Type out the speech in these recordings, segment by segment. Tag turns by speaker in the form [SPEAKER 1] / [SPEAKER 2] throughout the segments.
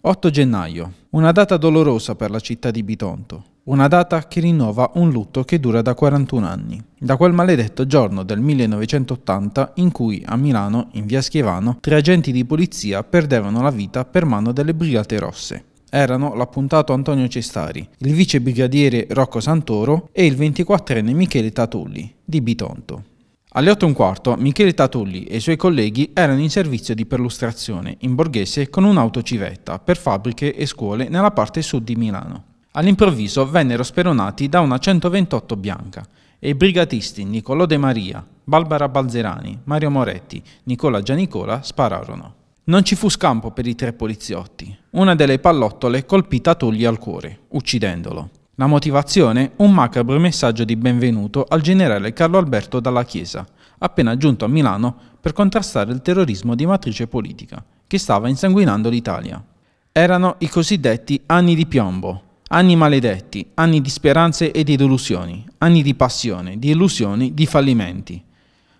[SPEAKER 1] 8 gennaio, una data dolorosa per la città di Bitonto, una data che rinnova un lutto che dura da 41 anni, da quel maledetto giorno del 1980 in cui a Milano, in via Schievano, tre agenti di polizia perdevano la vita per mano delle Brigate Rosse. Erano l'appuntato Antonio Cestari, il vice brigadiere Rocco Santoro e il 24enne Michele Tatulli, di Bitonto. Alle 8 e un quarto, Michele Tatulli e i suoi colleghi erano in servizio di perlustrazione in Borghese con un'auto civetta per fabbriche e scuole nella parte sud di Milano. All'improvviso vennero speronati da una 128 bianca e i brigatisti Niccolò De Maria, Barbara Balzerani, Mario Moretti, Nicola Gianicola spararono. Non ci fu scampo per i tre poliziotti. Una delle pallottole colpì Tatulli al cuore, uccidendolo. La motivazione? Un macabro messaggio di benvenuto al generale Carlo Alberto Dalla Chiesa, appena giunto a Milano per contrastare il terrorismo di matrice politica, che stava insanguinando l'Italia. Erano i cosiddetti anni di piombo, anni maledetti, anni di speranze e di delusioni, anni di passione, di illusioni, di fallimenti,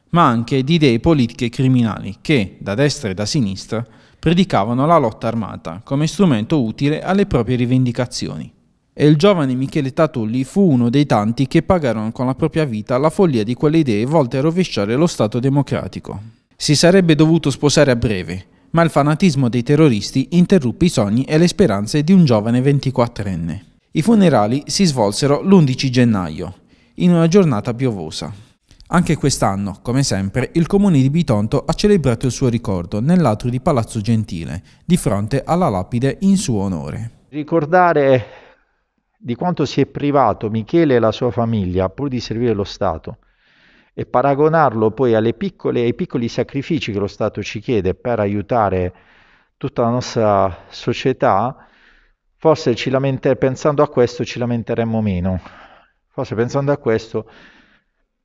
[SPEAKER 1] ma anche di idee politiche criminali che, da destra e da sinistra, predicavano la lotta armata come strumento utile alle proprie rivendicazioni e il giovane Michele Tatulli fu uno dei tanti che pagarono con la propria vita la follia di quelle idee volte a rovesciare lo Stato democratico. Si sarebbe dovuto sposare a breve, ma il fanatismo dei terroristi interruppe i sogni e le speranze di un giovane 24enne. I funerali si svolsero l'11 gennaio, in una giornata piovosa. Anche quest'anno, come sempre, il comune di Bitonto ha celebrato il suo ricordo nell'atrio di Palazzo Gentile, di fronte alla
[SPEAKER 2] lapide in suo onore. Ricordare di quanto si è privato Michele e la sua famiglia pur di servire lo Stato e paragonarlo poi piccole, ai piccoli sacrifici che lo Stato ci chiede per aiutare tutta la nostra società, forse lamenter- pensando a questo ci lamenteremmo meno. Forse pensando a questo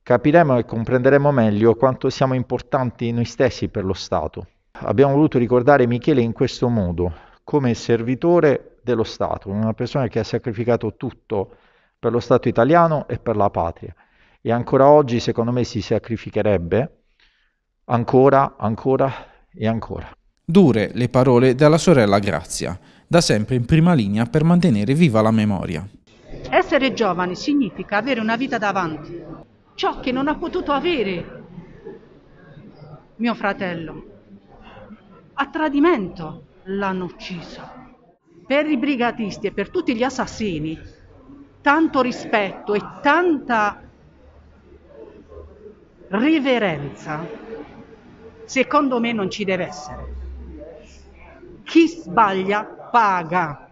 [SPEAKER 2] capiremo e comprenderemo meglio quanto siamo importanti noi stessi per lo Stato. Abbiamo voluto ricordare Michele in questo modo, come servitore dello Stato, una persona che ha sacrificato tutto per lo Stato italiano e per la patria. E ancora oggi, secondo me, si sacrificherebbe ancora, ancora e ancora.
[SPEAKER 1] Dure le parole della sorella Grazia, da sempre in prima linea per mantenere viva la memoria.
[SPEAKER 3] Essere giovani significa avere una vita davanti, ciò che non ha potuto avere mio fratello. A tradimento l'hanno ucciso per i brigatisti e per tutti gli assassini tanto rispetto e tanta riverenza, secondo me non ci deve essere. Chi sbaglia
[SPEAKER 1] paga.